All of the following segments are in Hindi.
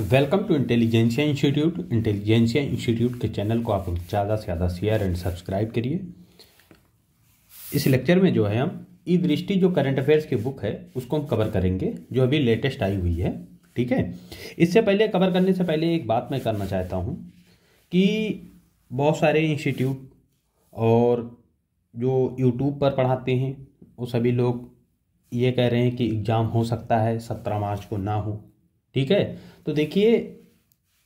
Welcome to Intelligentsia Institute Intelligentsia Institute के चैनल को आप ज़्यादा से ज़्यादा शेयर एंड सब्सक्राइब करिए इस लेक्चर में जो है हम ई दृष्टि जो करंट अफेयर्स की बुक है उसको हम कवर करेंगे जो अभी लेटेस्ट आई हुई है ठीक है इससे पहले कवर करने से पहले एक बात मैं करना चाहता हूँ कि बहुत सारे इंस्टीट्यूट और जो यूट्यूब पर पढ़ाते हैं वो सभी लोग ये कह रहे हैं कि एग्ज़ाम हो सकता है सत्रह मार्च को ना हो ठीक है तो देखिए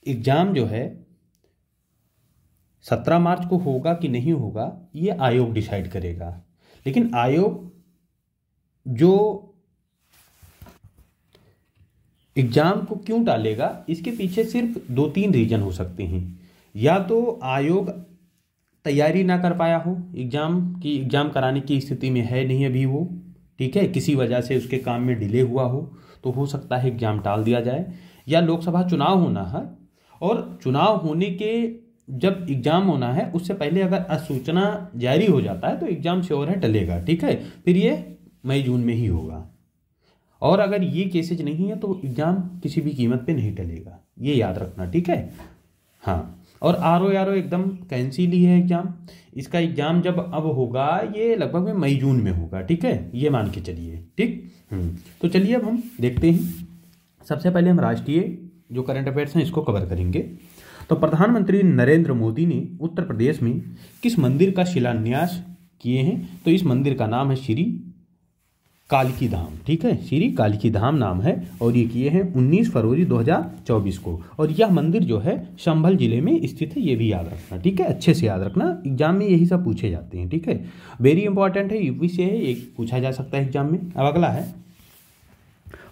एग्ज़ाम जो है सत्रह मार्च को होगा कि नहीं होगा ये आयोग डिसाइड करेगा लेकिन आयोग जो एग्ज़ाम को क्यों टालेगा इसके पीछे सिर्फ दो तीन रीज़न हो सकते हैं या तो आयोग तैयारी ना कर पाया हो एग्ज़ाम की एग्ज़ाम कराने की स्थिति में है नहीं अभी वो ठीक है किसी वजह से उसके काम में डिले हुआ हो तो हो सकता है एग्जाम टाल दिया जाए या लोकसभा चुनाव होना है और चुनाव होने के जब एग्जाम होना है उससे पहले अगर असूचना जारी हो जाता है तो एग्जाम श्योर है टलेगा ठीक है फिर ये मई जून में ही होगा और अगर ये केसेज नहीं है तो एग्जाम किसी भी कीमत पे नहीं टलेगा ये याद रखना ठीक है हाँ और आर ओ आर ओ एकदम कैंसिल ही है एग्ज़ाम इसका एग्ज़ाम जब अब होगा ये लगभग में मई जून में होगा ठीक है ये मान के चलिए ठीक हम्म। तो चलिए अब हम देखते हैं सबसे पहले हम राष्ट्रीय जो करंट अफेयर्स हैं इसको कवर करेंगे तो प्रधानमंत्री नरेंद्र मोदी ने उत्तर प्रदेश में किस मंदिर का शिलान्यास किए हैं तो इस मंदिर का नाम है श्री कालकी धाम ठीक है श्री कालकी धाम नाम है और ये किए हैं 19 फरवरी 2024 को और यह मंदिर जो है संभल जिले में स्थित है ये भी याद रखना ठीक है अच्छे से याद रखना एग्जाम में यही सब पूछे जाते हैं ठीक है वेरी इंपॉर्टेंट है यूपी से है ये पूछा जा सकता है एग्जाम में अब अगला है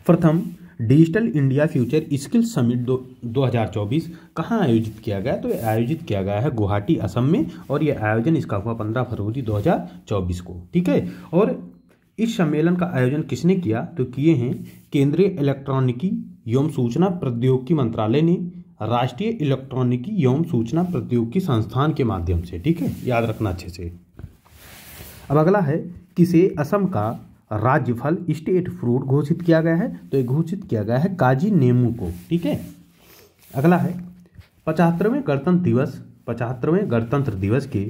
प्रथम Digital India Future Skill Summit दो 2024 कहाँ आयोजित किया गया तो आयोजित किया गया है गुवाहाटी असम में और ये आयोजन इसका हुआ 15 फरवरी 2024 को ठीक है और इस सम्मेलन का आयोजन किसने किया तो किए हैं केंद्रीय इलेक्ट्रॉनिकी एवं सूचना प्रौद्योगिकी मंत्रालय ने राष्ट्रीय इलेक्ट्रॉनिकी एवं सूचना प्रौद्योगिकी संस्थान के माध्यम से ठीक है याद रखना अच्छे से अब अगला है किसे असम का राज्यफल स्टेट फ्रूट घोषित किया गया है तो घोषित किया गया है काजी नेमू को ठीक है अगला है पचहत्तरवें गणतंत्र दिवस पचहत्तरवें गणतंत्र दिवस के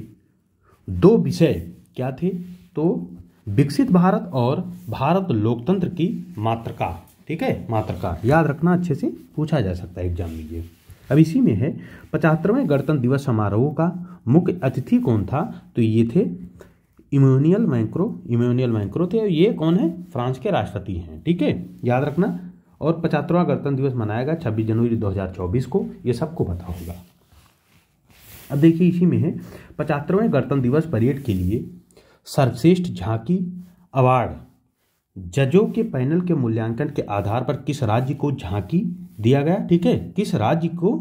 दो विषय क्या थे तो विकसित भारत और भारत लोकतंत्र की मात्रका ठीक है मात्रका याद रखना अच्छे से पूछा जा सकता है एग्जाम लीजिए अब इसी में है पचहत्तरवें गणतंत्र दिवस समारोह का मुख्य अतिथि कौन था तो ये थे इम्यूनियल मैंक्रो इम्यूनियल मैंक्रो थे ये कौन है फ्रांस के राष्ट्रपति हैं ठीक है थीके? याद रखना और पचहत्तरवा गणतंत्र दिवस मनाएगा छब्बीस जनवरी 2024 को ये सबको पता होगा अब देखिए इसी में है पचहत्तरवें गणतंत्र दिवस परेड के लिए सर्वश्रेष्ठ झांकी अवार्ड जजों के पैनल के मूल्यांकन के आधार पर किस राज्य को झांकी दिया गया ठीक है किस राज्य को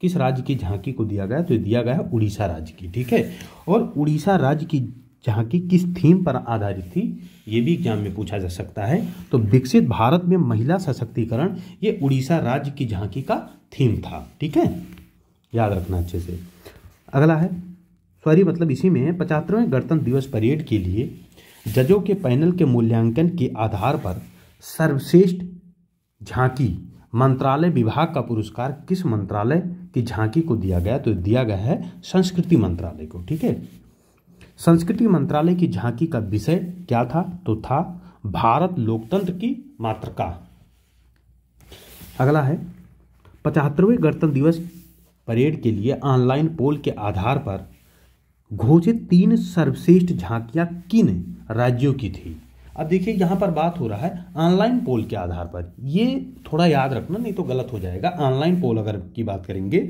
किस राज्य की झांकी को दिया गया तो दिया गया उड़ीसा राज्य की ठीक है और उड़ीसा राज्य की झांकी किस थीम पर आधारित थी ये भी एग्जाम में पूछा जा सकता है तो विकसित भारत में महिला सशक्तिकरण ये उड़ीसा राज्य की झांकी का थीम था ठीक है याद रखना अच्छे से अगला है सॉरी मतलब इसी में पचहत्तरवें गणतंत्र दिवस परेड के लिए जजों के पैनल के मूल्यांकन के आधार पर सर्वश्रेष्ठ झांकी मंत्रालय विभाग का पुरस्कार किस मंत्रालय की झांकी को दिया गया तो दिया गया है संस्कृति मंत्रालय को ठीक है संस्कृति मंत्रालय की झांकी का विषय क्या था तो था भारत लोकतंत्र की मातृका अगला है पचहत्तरवें गणतंत्र दिवस परेड के लिए ऑनलाइन पोल के आधार पर घोषित तीन सर्वश्रेष्ठ झांकियां किन राज्यों की थी अब देखिए यहां पर बात हो रहा है ऑनलाइन पोल के आधार पर ये थोड़ा याद रखना नहीं तो गलत हो जाएगा ऑनलाइन पोल अगर की बात करेंगे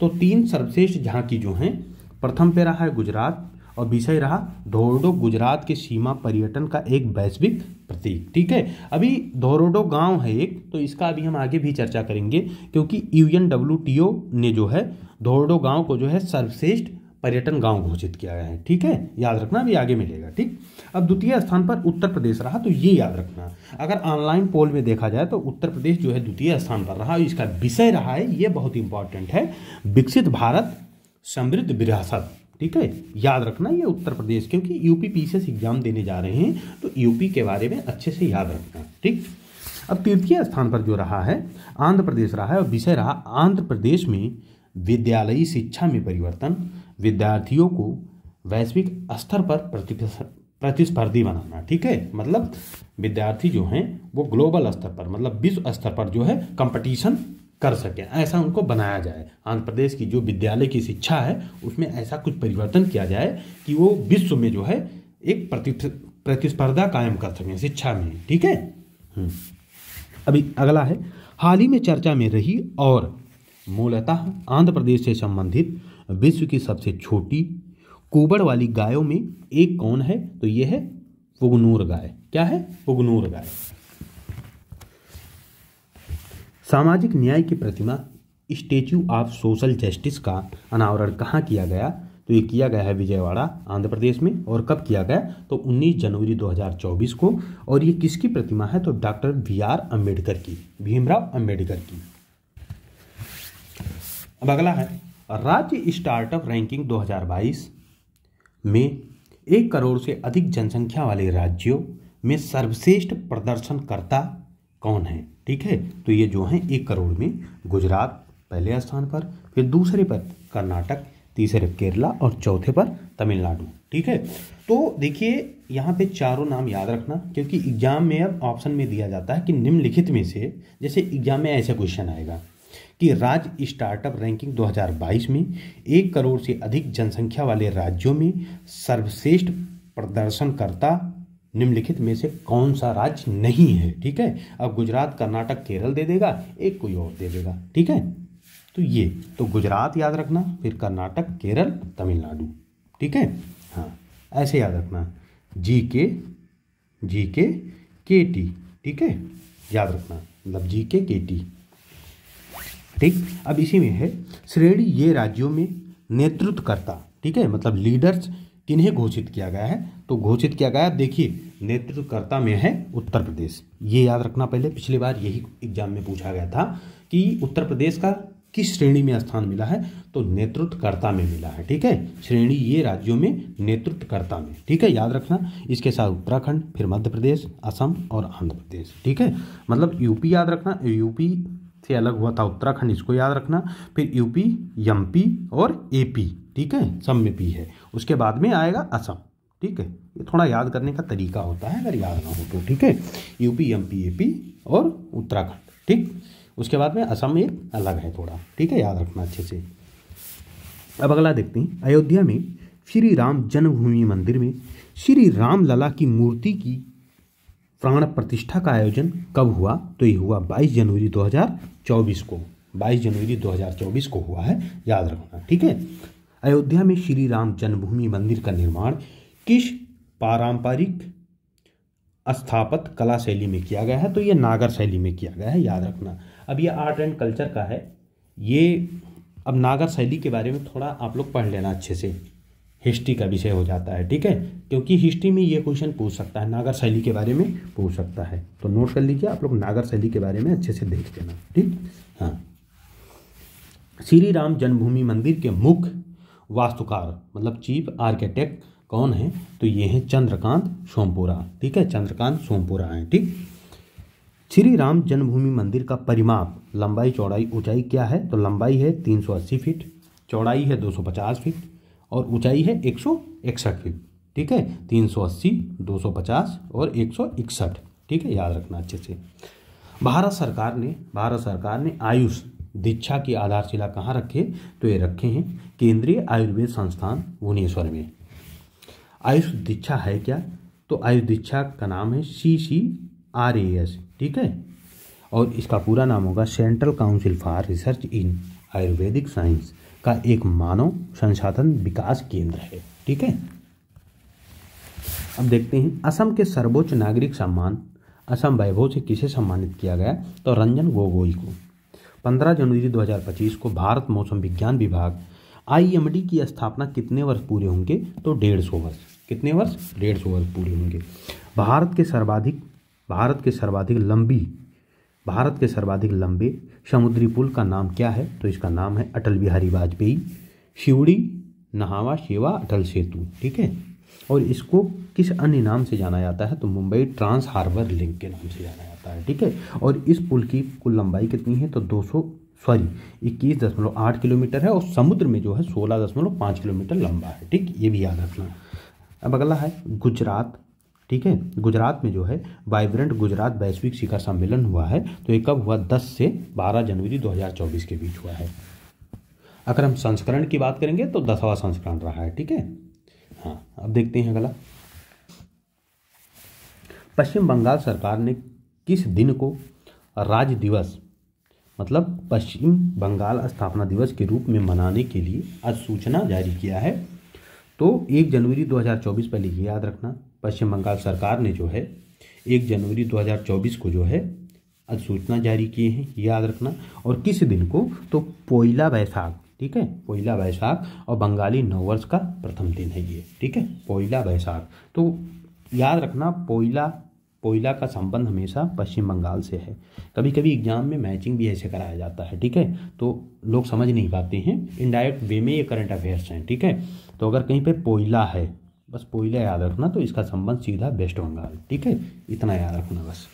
तो तीन सर्वश्रेष्ठ झांकी जो हैं प्रथम पे रहा है गुजरात और विषय रहा धोरडो गुजरात के सीमा पर्यटन का एक वैश्विक प्रतीक ठीक है अभी धोरडो गांव है एक तो इसका अभी हम आगे भी चर्चा करेंगे क्योंकि यू ने जो है धोरडो गांव को जो है सर्वश्रेष्ठ पर्यटन गांव घोषित किया गया है ठीक है याद रखना भी आगे मिलेगा ठीक अब द्वितीय स्थान पर उत्तर प्रदेश रहा तो ये याद रखना अगर ऑनलाइन पोल में देखा जाए तो उत्तर प्रदेश जो है द्वितीय स्थान पर रहा इसका विषय रहा है ये बहुत इंपॉर्टेंट है विकसित भारत समृद्ध विरासत ठीक है याद रखना ये उत्तर प्रदेश क्योंकि यूपी पीसीएस एग्जाम देने जा रहे हैं तो यूपी के बारे में अच्छे से याद रखना ठीक अब तृतीय स्थान पर जो रहा है आंध्र प्रदेश रहा है और विषय रहा आंध्र प्रदेश में विद्यालयी शिक्षा में परिवर्तन विद्यार्थियों को वैश्विक स्तर पर प्रतिस्पर्धी बनाना ठीक है मतलब विद्यार्थी जो हैं वो ग्लोबल स्तर पर मतलब विश्व स्तर पर जो है कंपटीशन कर सकें ऐसा उनको बनाया जाए आंध्र प्रदेश की जो विद्यालय की शिक्षा है उसमें ऐसा कुछ परिवर्तन किया जाए कि वो विश्व में जो है एक प्रतिस्पर्धा कायम कर सकें शिक्षा में ठीक है हम्म। अभी अगला है हाल ही में चर्चा में रही और मूलतः आंध्र प्रदेश से संबंधित विश्व की सबसे छोटी कोबड़ वाली गायों में एक कौन है तो यह है पुगनूर गाय क्या है पुगनूर गाय सामाजिक न्याय की प्रतिमा स्टेच्यू ऑफ सोशल जस्टिस का अनावरण कहाँ किया गया तो ये किया गया है विजयवाड़ा आंध्र प्रदेश में और कब किया गया तो 19 जनवरी 2024 को और ये किसकी प्रतिमा है तो डॉक्टर बी आर अम्बेडकर की भीमराव अम्बेडकर की अब अगला है राज्य स्टार्टअप रैंकिंग 2022 में एक करोड़ से अधिक जनसंख्या वाले राज्यों में सर्वश्रेष्ठ प्रदर्शनकर्ता कौन है ठीक है तो ये जो हैं एक करोड़ में गुजरात पहले स्थान पर फिर दूसरे पर कर्नाटक तीसरे केरला और चौथे पर तमिलनाडु ठीक है तो देखिए यहाँ पे चारों नाम याद रखना क्योंकि एग्जाम में अब ऑप्शन में दिया जाता है कि निम्नलिखित में से जैसे एग्जाम में ऐसा क्वेश्चन आएगा कि राज्य स्टार्टअप रैंकिंग 2022 में एक करोड़ से अधिक जनसंख्या वाले राज्यों में सर्वश्रेष्ठ प्रदर्शनकर्ता निम्नलिखित में से कौन सा राज्य नहीं है ठीक है अब गुजरात कर्नाटक केरल दे देगा एक कोई और दे देगा ठीक है तो ये तो गुजरात याद रखना फिर कर्नाटक केरल तमिलनाडु ठीक है हाँ ऐसे याद रखना जी के जी के के टी ठीक है याद रखना मतलब जी के के टी ठीक अब इसी में है श्रेणी ये राज्यों में नेतृत्वकर्ता ठीक है मतलब लीडर्स किन्हें घोषित किया गया है तो घोषित किया गया देखिए नेतृत्वकर्ता में है उत्तर प्रदेश ये याद रखना पहले पिछली बार यही एग्जाम में पूछा गया था कि उत्तर प्रदेश का किस श्रेणी में स्थान मिला है तो नेतृत्वकर्ता में मिला है ठीक है श्रेणी ये राज्यों में नेतृत्वकर्ता में ठीक है याद रखना इसके साथ उत्तराखंड फिर मध्य प्रदेश असम और आंध्र प्रदेश ठीक है मतलब यूपी याद रखना यूपी से अलग हुआ था उत्तराखंड इसको याद रखना फिर यूपी एम और एपी ठीक है सब में पी है उसके बाद में आएगा असम ठीक है ये थोड़ा याद करने का तरीका होता है अगर याद ना हो तो ठीक है यूपी एम एपी और उत्तराखंड ठीक उसके बाद में असम एक अलग है थोड़ा ठीक है याद रखना अच्छे से अब अगला देखते हैं अयोध्या में श्री राम जन्मभूमि मंदिर में श्री राम लला की मूर्ति की प्राण प्रतिष्ठा का आयोजन कब हुआ तो ये हुआ 22 जनवरी 2024 को 22 जनवरी 2024 को हुआ है याद रखना ठीक है अयोध्या में श्री राम जन्मभूमि मंदिर का निर्माण किस पारंपरिक स्थापत कला शैली में किया गया है तो ये नागर शैली में किया गया है याद रखना अब ये आर्ट एंड कल्चर का है ये अब नागर शैली के बारे में थोड़ा आप लोग पढ़ लेना अच्छे से हिस्ट्री का विषय हो जाता है ठीक है क्योंकि हिस्ट्री में ये क्वेश्चन पूछ सकता है नागर शैली के बारे में पूछ सकता है तो नोट कर लीजिए आप लोग नागर शैली के बारे में अच्छे से देख लेना ठीक हाँ श्री राम जन्मभूमि मंदिर के मुख्य वास्तुकार मतलब चीफ आर्किटेक्ट कौन है तो ये हैं चंद्रकांत सोमपुरा ठीक है चंद्रकांत सोमपुरा हैं ठीक श्री राम जन्मभूमि मंदिर का परिमाप लंबाई चौड़ाई ऊंचाई क्या है तो लंबाई है 380 फीट चौड़ाई है 250 फीट और ऊंचाई है एक सौ इकसठ फीट ठीक है तीन सौ अस्सी दो सौ पचास और एक सौ इकसठ ठीक है याद रखना अच्छे से भारत सरकार ने भारत सरकार ने आयुष दीक्षा की आधारशिला कहाँ रखे तो ये रखे हैं केंद्रीय आयुर्वेद संस्थान भुवनेश्वर में आयुष दीक्षा है क्या तो आयुष दीक्षा का नाम है सी सी आर ए एस ठीक है और इसका पूरा नाम होगा Central Council for Research in Ayurvedic Science का एक मानव संसाधन विकास केंद्र है ठीक है अब देखते हैं असम के सर्वोच्च नागरिक सम्मान असम वैभव से किसे सम्मानित किया गया तो रंजन गोगोई को 15 जनवरी 2025 को भारत मौसम विज्ञान विभाग आईएमडी की स्थापना कितने वर्ष पूरे होंगे तो डेढ़ सौ वर्ष कितने वर्ष डेढ़ सौ वर्ष पूरे होंगे भारत के सर्वाधिक भारत के सर्वाधिक लंबी भारत के सर्वाधिक लंबे समुद्री पुल का नाम क्या है तो इसका नाम है अटल बिहारी वाजपेयी शिवड़ी नहावा शेवा अटल सेतु ठीक है और इसको किस अन्य नाम से जाना जाता है तो मुंबई ट्रांस हार्बर लिंक के नाम से जाना जाता है ठीक है और इस पुल की कुल लंबाई कितनी है तो 200 सॉरी इक्कीस दशमलव आठ किलोमीटर है और समुद्र में जो है सोलह दशमलव पाँच किलोमीटर लंबा है ठीक ये भी याद रखना अब अगला है गुजरात ठीक है गुजरात में जो है वाइब्रेंट गुजरात वैश्विक शिखर सम्मेलन हुआ है तो ये कब हुआ 10 से 12 जनवरी 2024 के बीच हुआ है अगर हम संस्करण की बात करेंगे तो दसवा संस्करण रहा है ठीक है हाँ अब देखते हैं अगला पश्चिम बंगाल सरकार ने किस दिन को राज्य दिवस मतलब पश्चिम बंगाल स्थापना दिवस के रूप में मनाने के लिए अधिसूचना जारी किया है तो एक जनवरी 2024 पहले ये याद रखना पश्चिम बंगाल सरकार ने जो है एक जनवरी 2024 को जो है अधिसूचना जारी किए हैं याद रखना और किस दिन को तो पोइला बैसाख ठीक है पोइला बैसाख और बंगाली नववर्ष का प्रथम दिन है ये ठीक है पोइला बैसाख तो याद रखना पोइला कोयला का संबंध हमेशा पश्चिम बंगाल से है कभी कभी एग्जाम में मैचिंग भी ऐसे कराया जाता है ठीक है तो लोग समझ नहीं पाते हैं इनडायरेक्ट वे में ये करंट अफेयर्स हैं ठीक है तो अगर कहीं पे कोयला है बस पोइला याद रखना तो इसका संबंध सीधा वेस्ट बंगाल ठीक है इतना याद रखना बस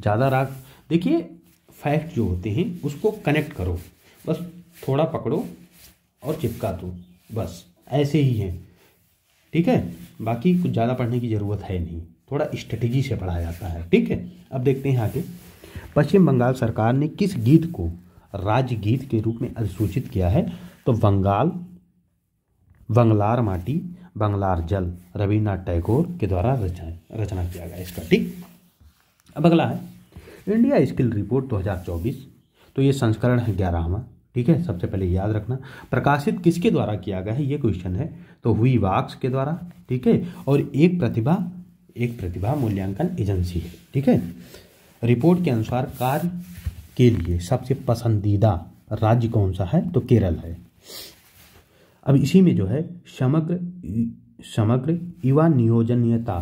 ज़्यादा राग देखिए फैक्ट जो होते हैं उसको कनेक्ट करो बस थोड़ा पकड़ो और चिपका दो बस ऐसे ही हैं ठीक है बाकी कुछ ज़्यादा पढ़ने की ज़रूरत है नहीं थोड़ा स्ट्रेटजी से पढ़ाया जाता है ठीक है अब देखते हैं आगे पश्चिम बंगाल सरकार ने किस गीत को राज्य गीत के रूप में अधिसूचित किया है तो बंगाल बंगलार माटी बंगलार जल रविन्द्रनाथ टैगोर के द्वारा रचना रचना किया गया इसका ठीक अब अगला है इंडिया स्किल रिपोर्ट 2024 तो ये संस्करण है ग्यारहवा ठीक है सबसे पहले याद रखना प्रकाशित किसके द्वारा किया गया है ये क्वेश्चन है तो हुई वाक्स के द्वारा ठीक है और एक प्रतिभा एक प्रतिभा मूल्यांकन एजेंसी है ठीक है रिपोर्ट के अनुसार कार्य के लिए सबसे पसंदीदा राज्य कौन सा है तो केरल है अब इसी में जो है समग्र समग्र युवा नियोजनीयता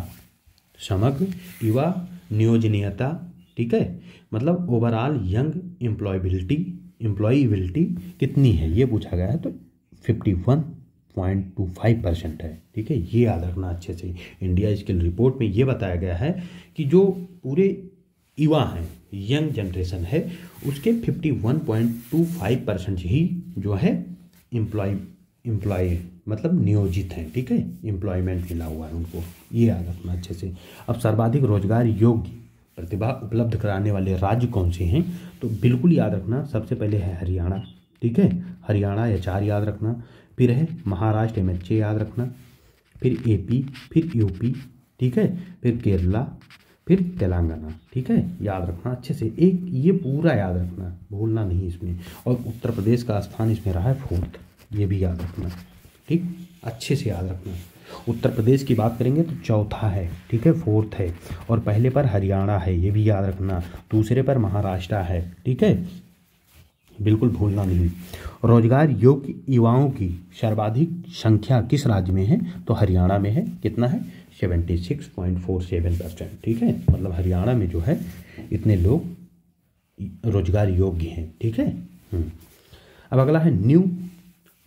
समग्र युवा नियोजनीयता ठीक है मतलब ओवरऑल यंग एम्प्लॉयबिलिटी एम्प्लॉयबिलिटी कितनी है ये पूछा गया है तो fifty one point two five percent है ठीक है ये याद रखना अच्छे से इंडिया स्किल रिपोर्ट में ये बताया गया है कि जो पूरे युवा हैं यंग जनरेशन है उसके fifty one point two five percent ही जो है एम्प्लॉय एम्प्लॉय मतलब नियोजित हैं ठीक है एम्प्लॉयमेंट मिला हुआ है उनको ये याद रखना अच्छे से अब सर्वाधिक रोजगार योग्य प्रतिभा उपलब्ध कराने वाले राज्य कौन से हैं तो बिल्कुल याद रखना सबसे पहले है हरियाणा ठीक है हरियाणा या चार याद रखना फिर है महाराष्ट्र एम एच याद रखना फिर पी फिर पी ठीक है फिर केरला फिर तेलंगाना ठीक है याद रखना अच्छे से एक ये पूरा याद रखना भूलना नहीं इसमें और उत्तर प्रदेश का स्थान इसमें रहा है फोर्थ ये भी याद रखना ठीक अच्छे से याद रखना उत्तर प्रदेश की बात करेंगे तो चौथा है ठीक है फोर्थ है और पहले पर हरियाणा है ये भी याद रखना दूसरे पर महाराष्ट्र है ठीक है बिल्कुल भूलना नहीं रोजगार योग्य युवाओं की सर्वाधिक संख्या किस राज्य में है तो हरियाणा में है कितना है seventy six point four seven percent ठीक है मतलब हरियाणा में जो है इतने लोग रोजगार योग्य हैं ठीक है हम्म। अब अगला है न्यू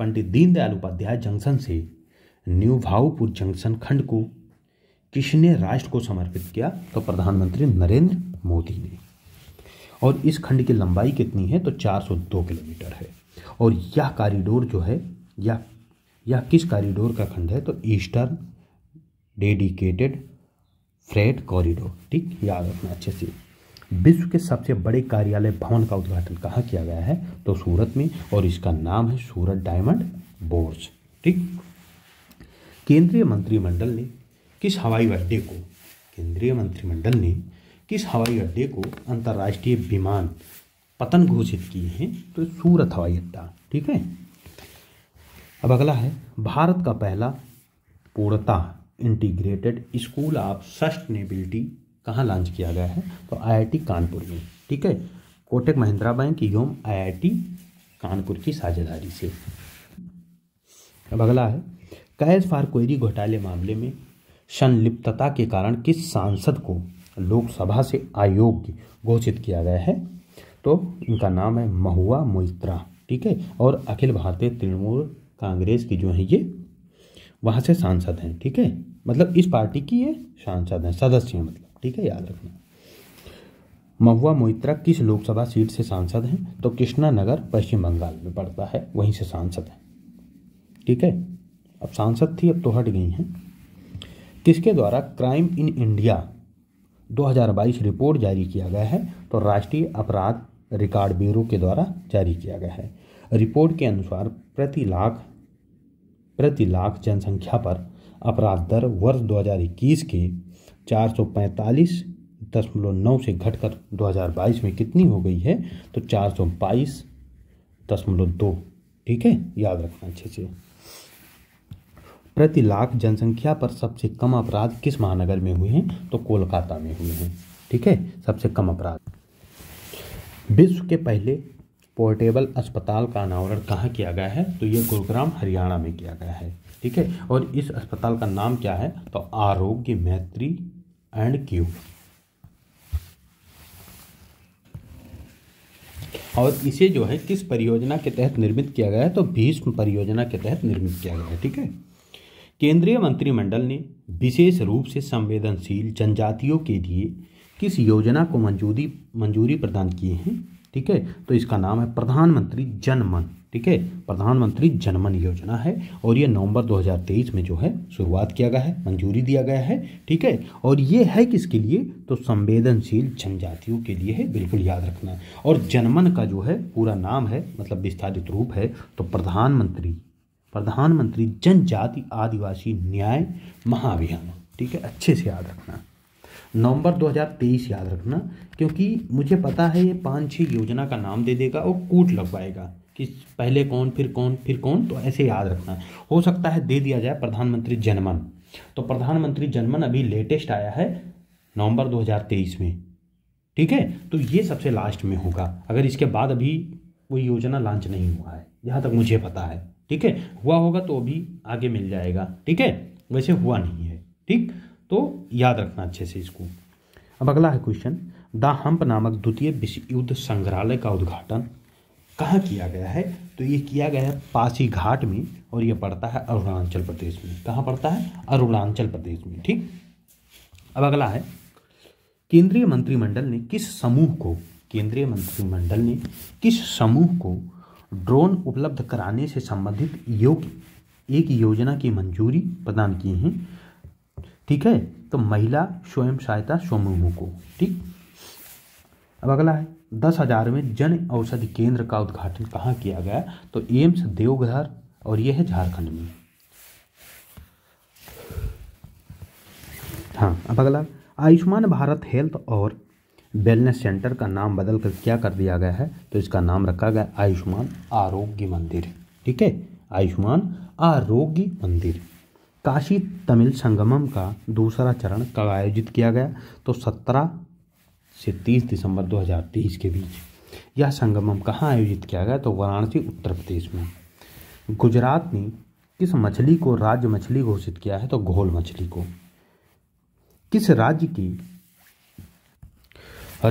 पंडित दीनदयाल उपाध्याय जंक्शन से न्यू भाऊपुर जंक्शन खंड को किसने राष्ट्र को समर्पित किया तो प्रधानमंत्री नरेंद्र मोदी ने और इस खंड की लंबाई कितनी है तो 402 किलोमीटर है और यह कॉरिडोर जो है यह यह किस कॉरिडोर का खंड है तो ईस्टर्न डेडिकेटेड फ्रेट कॉरिडोर ठीक याद रखना अच्छे से विश्व के सबसे बड़े कार्यालय भवन का उद्घाटन कहाँ किया गया है तो सूरत में और इसका नाम है सूरत डायमंड बोर्स ठीक केंद्रीय मंत्रिमंडल ने किस हवाई अड्डे को केंद्रीय मंत्रिमंडल ने किस हवाई अड्डे को अंतर्राष्ट्रीय विमान पतन घोषित किए हैं तो सूरत हवाई अड्डा ठीक है अब अगला है भारत का पहला पूर्णता इंटीग्रेटेड स्कूल ऑफ सस्टेनेबिलिटी कहाँ लॉन्च किया गया है तो आईआईटी कानपुर में ठीक है कोटक महिंद्रा बैंक एवं आईआईटी कानपुर की साझेदारी से अब अगला है कैश फार क्वेरी घोटाले मामले में संलिप्तता के कारण किस सांसद को लोकसभा से अयोग्य घोषित किया गया है तो इनका नाम है महुआ मोइत्रा ठीक है और अखिल भारतीय तृणमूल कांग्रेस की जो है ये वहाँ से सांसद हैं ठीक है मतलब इस पार्टी की ये सांसद हैं सदस्य हैं मतलब ठीक है याद रखना महुआ मोहित्रा किस लोकसभा सीट से सांसद हैं तो कृष्णा नगर पश्चिम बंगाल में पड़ता है वहीं से सांसद हैं ठीक है अब सांसद थी अब तो हट गई हैं किसके द्वारा क्राइम इन इंडिया 2022 रिपोर्ट जारी किया गया है तो राष्ट्रीय अपराध रिकॉर्ड ब्यूरो के द्वारा जारी किया गया है रिपोर्ट के अनुसार प्रति लाख प्रति लाख जनसंख्या पर अपराध दर वर्ष 2021 के चार सौ पैंतालीस नौ से घटकर 2022 में कितनी हो गई है तो चार सौ बाईस दो ठीक है याद रखना अच्छे से प्रति लाख जनसंख्या पर सबसे कम अपराध किस महानगर में हुए हैं तो कोलकाता में हुए हैं ठीक है सबसे कम अपराध विश्व के पहले पोर्टेबल अस्पताल का अनावरण कहाँ किया गया है तो ये गुरुग्राम हरियाणा में किया गया है ठीक है और इस अस्पताल का नाम क्या है तो आरोग्य मैत्री एंड क्यू और इसे जो है किस परियोजना के तहत निर्मित किया गया है तो भीष्म परियोजना के तहत निर्मित किया गया है ठीक है केंद्रीय मंत्रिमंडल ने विशेष रूप से संवेदनशील जनजातियों के लिए किस योजना को मंजूरी मंजूरी प्रदान किए हैं ठीक है तो इसका नाम है प्रधानमंत्री जनमन ठीक है प्रधानमंत्री जनमन योजना है और ये नवंबर 2023 में जो है शुरुआत किया गया है मंजूरी दिया गया है ठीक है और ये है किसके लिए तो संवेदनशील जनजातियों के लिए है बिल्कुल याद रखना और जनमन का जो है पूरा नाम है मतलब विस्तारित रूप है तो प्रधानमंत्री प्रधानमंत्री जनजाति आदिवासी न्याय महाअभियान ठीक है अच्छे से याद रखना नवंबर 2023 याद रखना क्योंकि मुझे पता है ये पाँच छः योजना का नाम दे देगा और कूट लगवाएगा कि पहले कौन फिर कौन फिर कौन तो ऐसे याद रखना है हो सकता है दे दिया जाए प्रधानमंत्री जनमन तो प्रधानमंत्री जनमन अभी लेटेस्ट आया है नवंबर 2023 में ठीक है तो ये सबसे लास्ट में होगा अगर इसके बाद अभी कोई योजना लॉन्च नहीं हुआ है जहाँ तक मुझे पता है ठीक है हुआ होगा तो अभी आगे मिल जाएगा ठीक है वैसे हुआ नहीं है ठीक तो याद रखना अच्छे से इसको अब अगला है क्वेश्चन द हम्प नामक द्वितीय विश्व युद्ध संग्रहालय का उद्घाटन कहाँ किया गया है तो ये किया गया है पासी घाट में और ये पड़ता है अरुणाचल प्रदेश में कहाँ पड़ता है अरुणाचल प्रदेश में ठीक अब अगला है केंद्रीय मंत्रिमंडल ने किस समूह को केंद्रीय मंत्रिमंडल ने किस समूह को ड्रोन उपलब्ध कराने से संबंधित योग एक योजना की मंजूरी प्रदान की है ठीक है तो महिला स्वयं सहायता समूहों को ठीक अब अगला है दस हजार में जन औषधि केंद्र का उद्घाटन कहाँ किया गया तो एम्स देवघर और यह है झारखंड में हाँ अब अगला आयुष्मान भारत हेल्थ और वेलनेस सेंटर का नाम बदल कर क्या कर दिया गया है तो इसका नाम रखा गया आयुष्मान आरोग्य मंदिर ठीक है आयुष्मान आरोग्य मंदिर काशी तमिल संगमम का दूसरा चरण कब आयोजित किया गया तो सत्रह से 30 दिसंबर 2023 के बीच यह संगमम कहाँ आयोजित किया गया तो वाराणसी उत्तर प्रदेश में गुजरात ने किस मछली को राज्य मछली घोषित किया है तो घोल मछली को किस राज्य की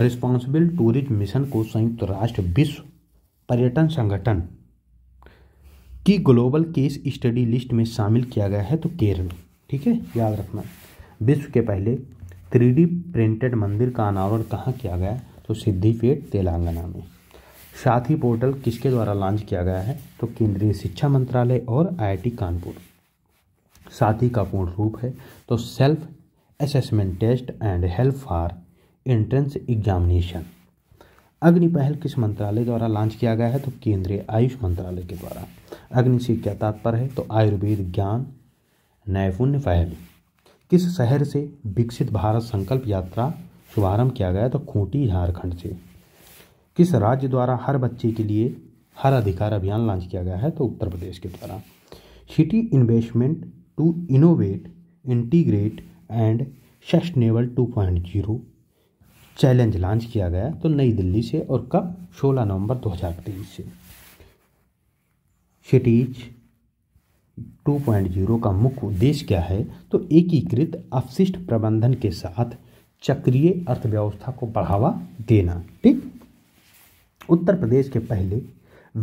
रिस्पॉन्सिबल टूरिज्म मिशन को संयुक्त राष्ट्र विश्व पर्यटन संगठन की ग्लोबल केस स्टडी लिस्ट में शामिल किया गया है तो केरल ठीक है याद रखना विश्व के पहले थ्री प्रिंटेड मंदिर का अनावरण कहाँ किया गया तो सिद्धिपेट तेलंगाना में साथ ही पोर्टल किसके द्वारा लॉन्च किया गया है तो केंद्रीय शिक्षा मंत्रालय और आईआईटी कानपुर साथ ही का पूर्ण रूप है तो self assessment test and help for entrance examination Agni पहल किस मंत्रालय द्वारा लॉन्च किया गया है तो केंद्रीय आयुष मंत्रालय के द्वारा अग्नि से क्या तात्पर्य है तो आयुर्वेद ज्ञान नैपुण्य पहल किस शहर से विकसित भारत संकल्प यात्रा शुभारंभ किया गया तो खूंटी झारखंड से किस राज्य द्वारा हर बच्चे के लिए हर अधिकार अभियान लॉन्च किया गया है तो उत्तर प्रदेश के द्वारा city investment to innovate integrate and sustainable two point zero challenge launch किया गया तो नई दिल्ली से और कब 16 नवंबर 2023 से सिटीज 2.0 का मुख्य उद्देश्य क्या है तो एकीकृत अपशिष्ट प्रबंधन के साथ चक्रीय अर्थव्यवस्था को बढ़ावा देना ठीक उत्तर प्रदेश के पहले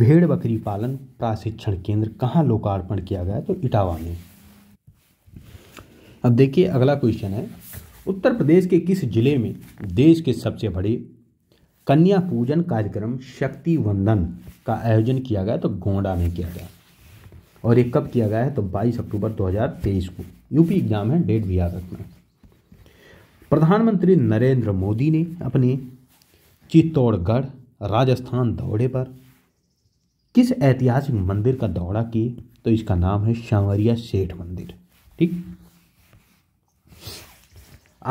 भेड़ बकरी पालन प्रशिक्षण केंद्र कहाँ लोकार्पण किया गया तो इटावा में अब देखिए अगला क्वेश्चन है उत्तर प्रदेश के किस जिले में देश के सबसे बड़े कन्या पूजन कार्यक्रम शक्ति वंदन का आयोजन किया गया तो गोंडा में किया गया और ये कब किया गया है तो 22 अक्टूबर 2023 को यूपी एग्जाम है डेट भी याद रखना प्रधानमंत्री नरेंद्र मोदी ने अपने चित्तौड़गढ़ राजस्थान दौरे पर किस ऐतिहासिक मंदिर का दौरा किए तो इसका नाम है सांवरिया सेठ मंदिर ठीक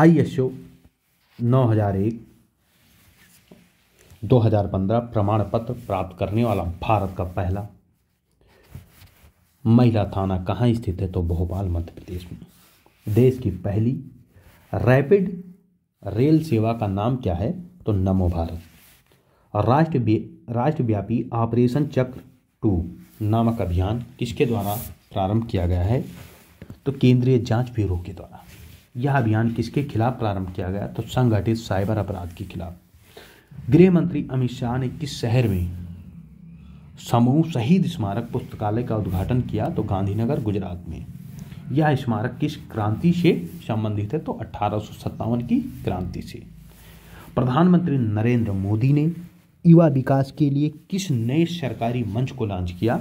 आई एस ओ नौ हजार एक दो हजार पंद्रह प्रमाण पत्र प्राप्त करने वाला भारत का पहला महिला थाना कहाँ स्थित है तो भोपाल मध्य प्रदेश में देश की पहली रैपिड रेल सेवा का नाम क्या है तो नमो भारत राष्ट्र राष्ट्रव्यापी ऑपरेशन चक्र टू नामक अभियान किसके द्वारा प्रारंभ किया गया है तो केंद्रीय जांच ब्यूरो के द्वारा यह अभियान किसके खिलाफ प्रारंभ किया गया तो संगठित साइबर अपराध के खिलाफ गृह मंत्री अमित शाह ने किस शहर में समूह शहीद स्मारक पुस्तकालय का उद्घाटन किया तो गांधीनगर गुजरात में यह स्मारक किस क्रांति से संबंधित है तो अठारह की क्रांति से प्रधानमंत्री नरेंद्र मोदी ने युवा विकास के लिए किस नए सरकारी मंच को लॉन्च किया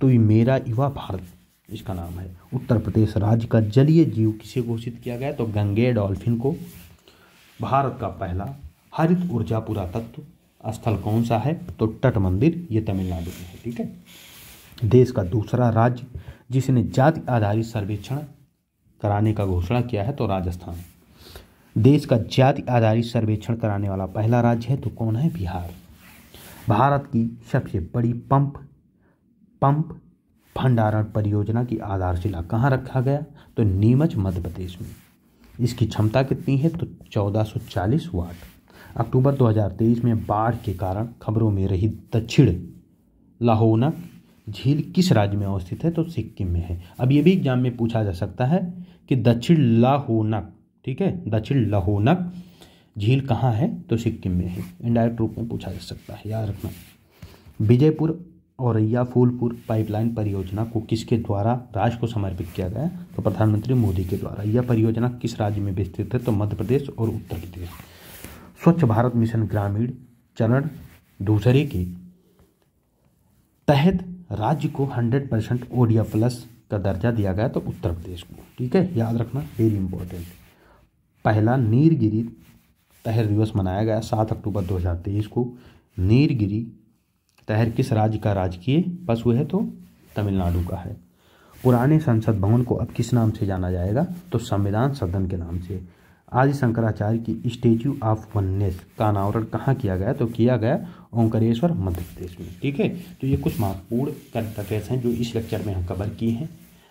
तो ये मेरा युवा भारत इसका नाम है उत्तर प्रदेश राज्य का जलीय जीव किसे घोषित किया गया तो गंगे डॉल्फिन को भारत का पहला हरित ऊर्जा पुरातत्व स्थल कौन सा है तो तट मंदिर ये तमिलनाडु में है ठीक है देश का दूसरा राज्य जिसने जाति आधारित सर्वेक्षण कराने का घोषणा किया है तो राजस्थान देश का जाति आधारित सर्वेक्षण कराने वाला पहला राज्य है तो कौन है बिहार भारत की सबसे बड़ी पंप पंप भंडारण परियोजना की आधारशिला कहाँ रखा गया तो नीमच मध्य प्रदेश में इसकी क्षमता कितनी है तो 1440 वाट अक्टूबर 2023 में बाढ़ के कारण खबरों में रही दक्षिण लाहौनक झील किस राज्य में अवस्थित है तो सिक्किम में है अब ये भी एग्जाम में पूछा जा सकता है कि दक्षिण लाहौनक ठीक है दक्षिण लाहौनक झील कहाँ है तो सिक्किम में है इनडायरेक्ट रूप में पूछा जा सकता है याद रखना विजयपुर औरैया फूलपुर पाइपलाइन परियोजना को किसके द्वारा राष्ट्र को समर्पित किया गया तो प्रधानमंत्री मोदी के द्वारा यह परियोजना किस राज्य में विस्तृत है तो मध्य प्रदेश और उत्तर प्रदेश स्वच्छ भारत मिशन ग्रामीण चरण दूसरे के तहत राज्य को 100 परसेंट ओडिया प्लस का दर्जा दिया गया तो उत्तर प्रदेश को ठीक है याद रखना वेरी इंपॉर्टेंट पहला नीरगिरी तहर दिवस मनाया गया सात अक्टूबर 2023 को नीरगिरी तहर किस राज्य का राजकीय पशु है तो तमिलनाडु का है पुराने संसद भवन को अब किस नाम से जाना जाएगा तो संविधान सदन के नाम से आदि शंकराचार्य की स्टेच्यू ऑफ वननेस का अनावरण कहाँ किया गया तो किया गया ओंकारेश्वर मध्य प्रदेश में ठीक है तो ये कुछ महत्वपूर्ण कर्तव्य हैं जो इस लेक्चर में हम कवर किए हैं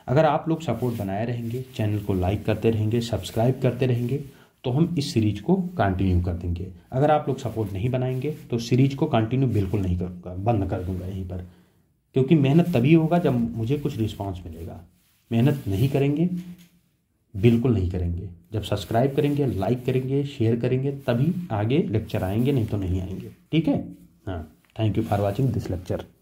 अगर आप लोग सपोर्ट बनाए रहेंगे चैनल को लाइक करते रहेंगे सब्सक्राइब करते रहेंगे तो हम इस सीरीज को कंटिन्यू कर देंगे अगर आप लोग सपोर्ट नहीं बनाएंगे तो सीरीज को कंटिन्यू बिल्कुल नहीं करूँगा बंद कर दूंगा यहीं पर क्योंकि मेहनत तभी होगा जब मुझे कुछ रिस्पॉन्स मिलेगा मेहनत नहीं करेंगे बिल्कुल नहीं करेंगे जब सब्सक्राइब करेंगे लाइक करेंगे शेयर करेंगे तभी आगे लेक्चर आएंगे नहीं तो नहीं आएंगे ठीक है हाँ thank you for watching this lecture